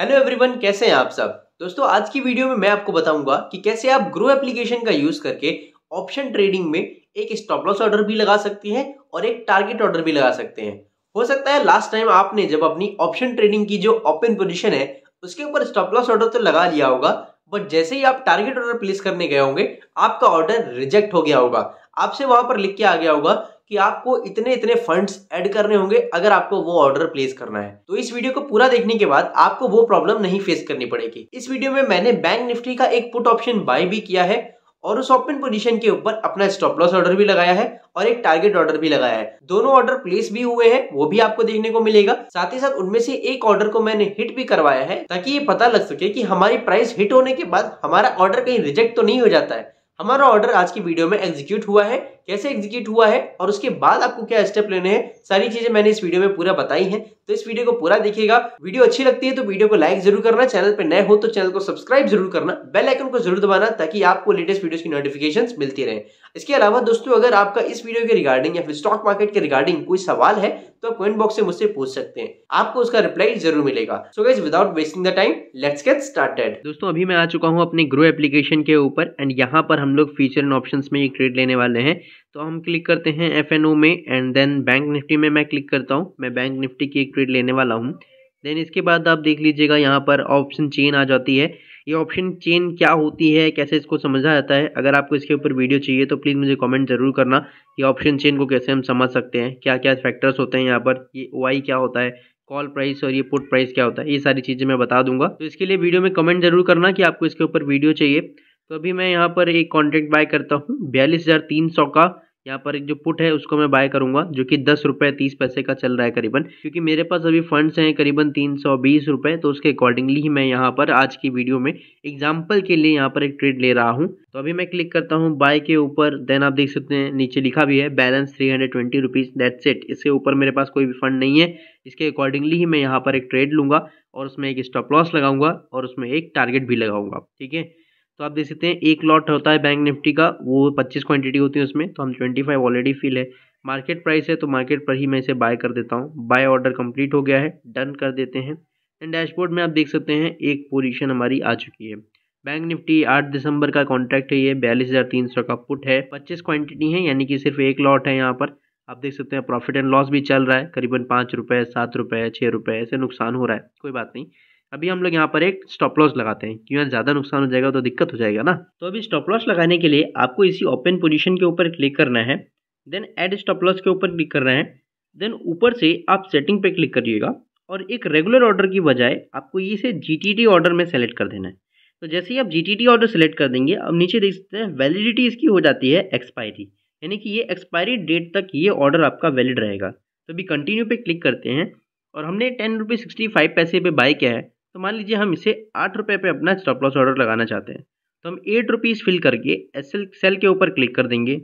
Hello everyone कैसे हैं आप सब दोस्तों आज की वीडियो में मैं आपको बताऊंगा कि कैसे आप ग्रो एप्लीकेशन का यूज करके ऑप्शन ट्रेडिंग में एक स्टॉप लॉस ऑर्डर भी लगा सकती हैं और एक टारगेट ऑर्डर भी लगा सकते हैं हो सकता है लास्ट टाइम आपने जब अपनी ऑप्शन ट्रेडिंग की जो ओपन पोजिशन है उसके ऊपर स्टॉप लॉस ऑर्डर तो लगा लिया होगा बट जैसे ही आप टारगेट ऑर्डर प्लेस करने गए होंगे आपका ऑर्डर रिजेक्ट हो गया होगा आपसे वहां पर लिख के आ गया होगा कि आपको इतने इतने फंड्स ऐड करने होंगे अगर आपको वो ऑर्डर प्लेस करना है तो इस वीडियो को पूरा देखने के बाद आपको वो प्रॉब्लम नहीं फेस करनी पड़ेगी इस वीडियो में मैंने बैंक निफ्टी का एक पुट ऑप्शन बाय भी किया है और उस ओपन पोजीशन के ऊपर अपना स्टॉप लॉस ऑर्डर भी लगाया है और एक टारगेट ऑर्डर भी लगाया है दोनों ऑर्डर प्लेस भी हुए हैं वो भी आपको देखने को मिलेगा साथ ही साथ उनमें से एक ऑर्डर को मैंने हिट भी करवाया है ताकि ये पता लग सके कि हमारी प्राइस हिट होने के बाद हमारा ऑर्डर कहीं रिजेक्ट तो नहीं हो जाता है हमारा ऑर्डर आज की वीडियो में एग्जीक्यूट हुआ है कैसे एग्जीक्यूट हुआ है और उसके बाद आपको क्या स्टेप लेने हैं सारी चीजें मैंने इस वीडियो में पूरा बताई हैं तो इस वीडियो को पूरा देखिएगा वीडियो अच्छी लगती है तो वीडियो को लाइक जरूर करना चैनल पर नए हो तो चैनल को सब्सक्राइब जरूर करना बेल आइकन को जरूर दबाना ताकि आपको लेटेस्ट वीडियो की नोटिफिकेशन मिलती रहे इसके अलावा दोस्तों अगर आपका इस वीडियो के रिगार्डिंग या फिर स्टॉक मार्केट के रिगार्डिंग कोई सवाल है तो आप कमेंट बॉक्स से मुझसे पूछ सकते हैं आपको उसका रिप्लाई जरूर मिलेगा so guys without wasting the time let's get started दोस्तों अभी मैं आ चुका हूँ अपने ग्रो एप्लीकेशन के ऊपर एंड यहाँ पर हम लोग फीचर एंड ऑप्शन में ये ट्रेड लेने वाले हैं तो हम क्लिक करते हैं एफ में एंड देन बैंक निफ्टी में मैं क्लिक करता हूँ मैं बैंक निफ्टी की एक ट्रेड लेने वाला हूँ देन इसके बाद आप देख लीजिएगा यहाँ पर ऑप्शन चेन आ जाती है ये ऑप्शन चेन क्या होती है कैसे इसको समझा जाता है अगर आपको इसके ऊपर वीडियो चाहिए तो प्लीज़ मुझे कमेंट ज़रूर करना ये ऑप्शन चेन को कैसे हम समझ सकते हैं क्या क्या फैक्टर्स होते हैं यहाँ पर ये ओ क्या होता है कॉल प्राइस और ये पुट प्राइस क्या होता है ये सारी चीज़ें मैं बता दूंगा तो इसके लिए वीडियो में कमेंट जरूर करना कि आपको इसके ऊपर वीडियो चाहिए तो अभी मैं यहाँ पर एक कॉन्ट्रैक्ट बाय करता हूँ बयालीस का यहाँ पर जो पुट है उसको मैं बाय करूंगा जो कि दस रुपये तीस पैसे का चल रहा है करीबन क्योंकि मेरे पास अभी फंड्स हैं करीबन तीन सौ बीस रुपये तो उसके अकॉर्डिंगली ही मैं यहाँ पर आज की वीडियो में एग्जाम्पल के लिए यहाँ पर एक ट्रेड ले रहा हूँ तो अभी मैं क्लिक करता हूँ बाय के ऊपर देन आप देख सकते हैं नीचे लिखा भी है balance three hundred twenty rupees set इसके ऊपर मेरे पास कोई भी फंड नहीं है इसके अकॉर्डिंगली ही मैं यहाँ पर एक ट्रेड लूँगा और उसमें एक स्टॉप लॉस लगाऊंगा और उसमें एक टारगेट भी लगाऊंगा ठीक है तो आप देख सकते हैं एक लॉट होता है बैंक निफ्टी का वो पच्चीस क्वांटिटी होती है उसमें तो हम ट्वेंटी फाइव ऑलरेडी फिल है मार्केट प्राइस है तो मार्केट पर ही मैं इसे बाय कर देता हूँ बाय ऑर्डर कंप्लीट हो गया है डन कर देते हैं एंड डैशबोर्ड में आप देख सकते हैं एक पोजिशन हमारी आ चुकी है बैंक निफ्टी आठ दिसंबर का कॉन्ट्रैक्ट है ये बयालीस हज़ार तीन सौ का पुट है पच्चीस क्वान्टिटी है यानी कि सिर्फ एक लॉट है यहाँ पर आप देख सकते हैं प्रॉफिट एंड लॉस भी चल रहा है करीबन पाँच रुपये सात रुपये छः रुपये ऐसे नुकसान हो रहा है कोई बात नहीं अभी हम लोग यहाँ पर एक स्टॉप लॉस लगाते हैं क्यों ज़्यादा नुकसान हो जाएगा तो दिक्कत हो जाएगा ना तो अभी स्टॉप लॉस लगाने के लिए आपको इसी ओपन पोजिशन के ऊपर क्लिक करना है देन एड स्टॉप लॉस के ऊपर क्लिक करना है देन ऊपर से आप सेटिंग पे क्लिक करिएगा और एक रेगुलर ऑर्डर की बजाय आपको इसे जी ऑर्डर में सेलेक्ट कर देना है तो जैसे ही आप जी ऑर्डर सेलेक्ट कर देंगे अब नीचे देख सकते हैं वैलिडिटी इसकी हो जाती है एक्सपायरी यानी कि ये एक्सपायरी डेट तक ये ऑर्डर आपका वैलिड रहेगा तो अभी कंटिन्यू पे क्लिक करते हैं और हमने टेन रुपीज़ सिक्सटी फाइव पैसे पे बाय किया है तो मान लीजिए हम इसे आठ रुपये पर अपना स्टॉप लॉस ऑर्डर लगाना चाहते हैं तो हम एट रुपीज़ फिल करके एस एल सेल के ऊपर क्लिक कर देंगे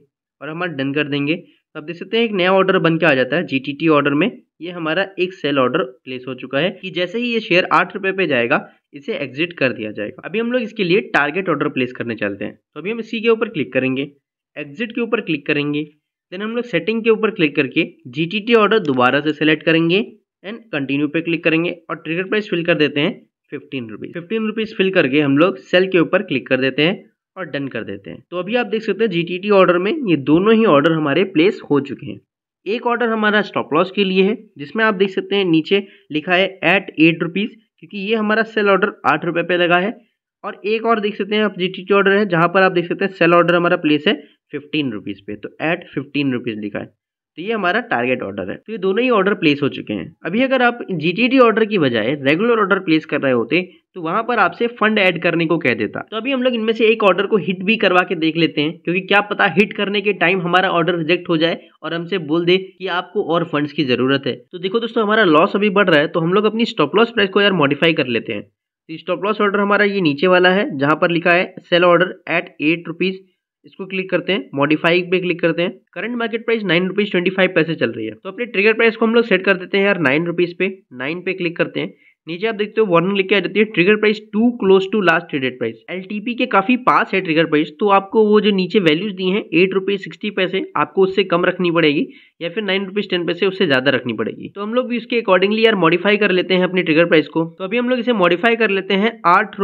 और हमारा डन कर देंगे तो आप देख सकते हैं एक नया ऑर्डर बन के आ जाता है टी ऑर्डर में ये हमारा एक सेल ऑर्डर प्लेस हो चुका है कि जैसे ही ये शेयर आठ रुपये पे जाएगा इसे एग्जिट कर दिया जाएगा अभी हम लोग इसके लिए टारगेट ऑर्डर प्लेस करने चलते हैं तो अभी हम इसी के ऊपर क्लिक करेंगे एग्जिट के ऊपर क्लिक करेंगे देन हम लोग सेटिंग के ऊपर क्लिक करके जी ऑर्डर दोबारा से सेलेक्ट करेंगे एंड कंटिन्यू पे क्लिक करेंगे और ट्रिगर प्राइस फिल कर देते हैं fifteen rupees fifteen rupees fill करके हम लोग सेल के ऊपर क्लिक कर देते हैं और डन कर देते हैं तो अभी आप देख सकते हैं टी ऑर्डर में ये दोनों ही ऑर्डर हमारे प्लेस हो चुके हैं एक ऑर्डर हमारा स्टॉप लॉस के लिए है जिसमें आप देख सकते हैं नीचे लिखा है एट एट रुपीज़ क्योंकि ये हमारा सेल ऑर्डर आठ रुपये पे लगा है और एक और देख सकते हैं आप जी ऑर्डर है जहाँ पर आप देख सकते हैं सेल ऑर्डर हमारा प्लेस है फिफ्टीन रुपीज़ पे तो एट फिफ्टीन रुपीज़ लिखा है तो ये हमारा टारगेट ऑर्डर है तो ये दोनों ही ऑर्डर प्लेस हो चुके हैं अभी अगर आप जी ऑर्डर की बजाय रेगुलर ऑर्डर प्लेस कर रहे होते तो वहां पर आपसे फंड ऐड करने को कह देता तो अभी हम लोग इनमें से एक ऑर्डर को हिट भी करवा के देख लेते हैं क्योंकि क्या पता हिट करने के टाइम हमारा ऑर्डर रिजेक्ट हो जाए और हमसे बोल दे कि आपको और फंड्स की जरूरत है तो देखो दोस्तों हमारा लॉस अभी बढ़ रहा है तो हम लोग अपनी स्टॉप लॉस प्राइस को यार मॉडिफाई कर लेते हैं तो स्टॉप लॉस ऑर्डर हमारा ये नीचे वाला है जहाँ पर लिखा है sell order at eight rupees इसको क्लिक करते हैं मॉडिफाई पे क्लिक करते हैं current market price nine rupees twenty five पैसे चल रही है तो अपने ट्रिगर प्राइस को हम लोग सेट कर देते हैं यार नाइन रुपीज पे नाइन पे क्लिक करते हैं नीचे आप देखते हो वार्निंग लिख के आ जाती है trigger price too close to last traded price LTP के काफी पास है ट्रिगर प्राइस तो आपको वो जो नीचे वैल्यूज दी हैं एट रुपीज सिक्सटी पैसे आपको उससे कम रखनी पड़ेगी या फिर नाइन रुपीज टेन पैसे उससे ज्यादा रखनी पड़ेगी तो हम लोग भी उसके अकॉर्डिंगली यार मॉडिफाई कर लेते हैं अपने ट्रिगर प्राइस को तो अभी हम लोग इसे मॉडिफाई कर लेते हैं आठ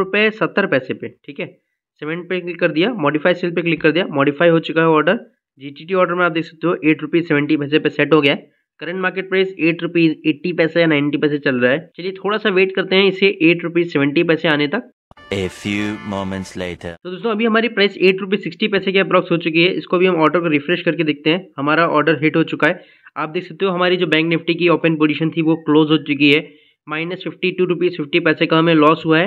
सत्तर पैसे पे ठीक है सेवेंट पे क्लिक कर दिया मॉडिफाई सेल पे क्लिक कर दिया मॉडिफाई हो चुका है ऑर्डर जीटीटी ऑर्डर में आप देख सकते हो एट रुपीज सेवेंटी पैसे पे सेट हो गया है current market price eight rupees eighty पैसे या नाइन्टी पैसे चल रहा है चलिए थोड़ा सा वेट करते हैं इसे एट रुपीज सेवेंटी पैसे आने तक A few moments later. तो दोस्तों अभी हमारी प्राइस एट रुपीज सिक्सटी पैसे की अप्रॉक्स हो चुकी है इसको भी हम ऑर्डर को रिफ्रेश करके देखते हैं हमारा ऑर्डर हिट हो चुका है आप देख सकते हो हमारी जो बैंक निफ्टी की ओपन पोजीशन थी वो क्लोज हो चुकी है minus fifty two rupees fifty पैसे का हमें लॉस हुआ है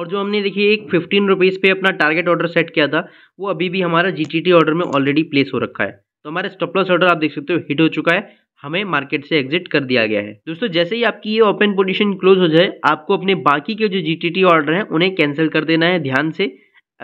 और जो हमने देखिए एक फिफ्टीन रुपीज़ पे अपना टारगेट ऑर्डर सेट किया था वो अभी भी हमारा जी ऑर्डर में ऑलरेडी प्लेस हो रखा है तो हमारा स्टॉप लॉस ऑर्डर आप देख सकते हो हिट हो चुका है हमें मार्केट से एग्जिट कर दिया गया है दोस्तों जैसे ही आपकी ये ओपन पोजीशन क्लोज हो जाए आपको अपने बाकी के जो टी ऑर्डर हैं उन्हें कैंसिल कर देना है ध्यान से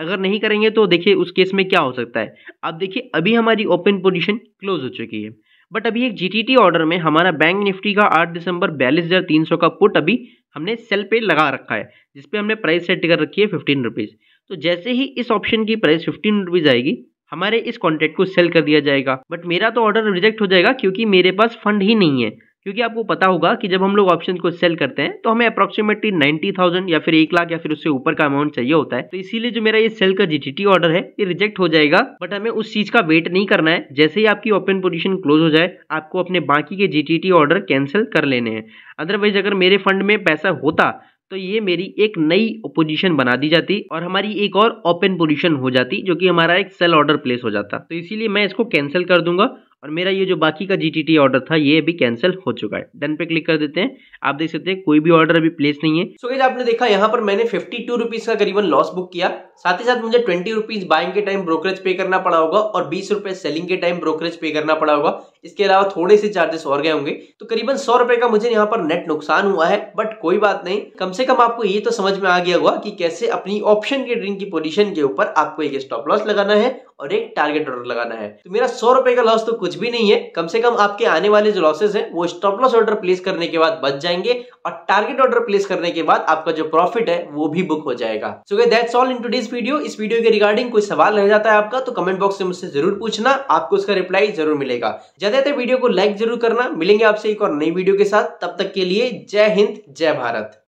अगर नहीं करेंगे तो देखिए उस केस में क्या हो सकता है आप देखिए अभी हमारी ओपन पोजीशन क्लोज हो चुकी है बट अभी एक जीटीटी ऑर्डर में हमारा बैंक निफ्टी का 8 दिसंबर बयालीस का पुट अभी हमने सेल पे लगा रखा है जिसपे हमने प्राइस सेट कर रखी है फिफ्टीन रुपीज़ तो जैसे ही इस ऑप्शन की प्राइस फिफ्टीन रुपीज़ आएगी हमारे इस कॉन्ट्रैक्ट को सेल कर दिया जाएगा बट मेरा तो ऑर्डर रिजेक्ट हो जाएगा क्योंकि मेरे पास फंड ही नहीं है क्योंकि आपको पता होगा कि जब हम लोग ऑप्शन को सेल करते हैं तो हमें अप्रोक्सीमेटली नाइन्टी थाउजेंड या फिर एक लाख या फिर उससे ऊपर का अमाउंट चाहिए होता है तो इसीलिए जो मेरा ये सेल का जीटीटी ऑर्डर है ये रिजेक्ट हो जाएगा बट हमें उस चीज का वेट नहीं करना है जैसे ही आपकी ओपन पोजिशन क्लोज हो जाए आपको अपने बाकी के जीटीटी ऑर्डर कैंसिल कर लेने हैं अदरवाइज अगर मेरे फंड में पैसा होता तो ये मेरी एक नई पोजीशन बना दी जाती और हमारी एक और ओपन पोजीशन हो जाती जो कि हमारा एक सेल ऑर्डर प्लेस हो जाता तो इसीलिए मैं इसको कैंसिल कर दूंगा और मेरा ये जो बाकी का जी ऑर्डर था ये अभी कैंसिल हो चुका है डन पे क्लिक कर देते हैं आप देख सकते हैं कोई भी ऑर्डर अभी प्लेस नहीं है सो so, आपने देखा यहाँ पर मैंने फिफ्टी टू रुपीज का करीबन लॉस बुक किया साथ ही साथ मुझे ट्वेंटी रुपीज बाइंग के टाइम ब्रोकरेज पे करना पड़ा होगा और बीस रुपए सेलिंग के टाइम ब्रोकरेज पे करना पड़ा होगा इसके अलावा थोड़े से चार्जेस और गए होंगे तो करीबन सौ रुपए का मुझे यहाँ पर नेट नुकसान हुआ है बट कोई बात नहीं कम से कम आपको ये तो समझ में आ गया हुआ कि कैसे अपनी ऑप्शन के ड्रिंक की पोजीशन के ऊपर आपको एक स्टॉप लॉस लगाना है और एक टारगेट ऑर्डर लगाना है तो मेरा सौ रुपए का लॉस तो कुछ भी नहीं है कम से कम आपके आने वाले जो लॉसेस हैं वो स्टॉप लॉस ऑर्डर प्लेस करने के बाद बच जाएंगे और टारगेट ऑर्डर प्लेस करने के बाद आपका जो प्रॉफिट है वो भी बुक हो जाएगा so that's all in today's video इस वीडियो के रिगार्डिंग कोई सवाल रह जाता है आपका तो कमेंट बॉक्स में मुझसे जरूर पूछना आपको उसका रिप्लाई जरूर मिलेगा ज्यादा ज्यादा वीडियो को लाइक जरूर करना मिलेंगे आपसे एक और नई वीडियो के साथ तब तक के लिए जय हिंद जय भारत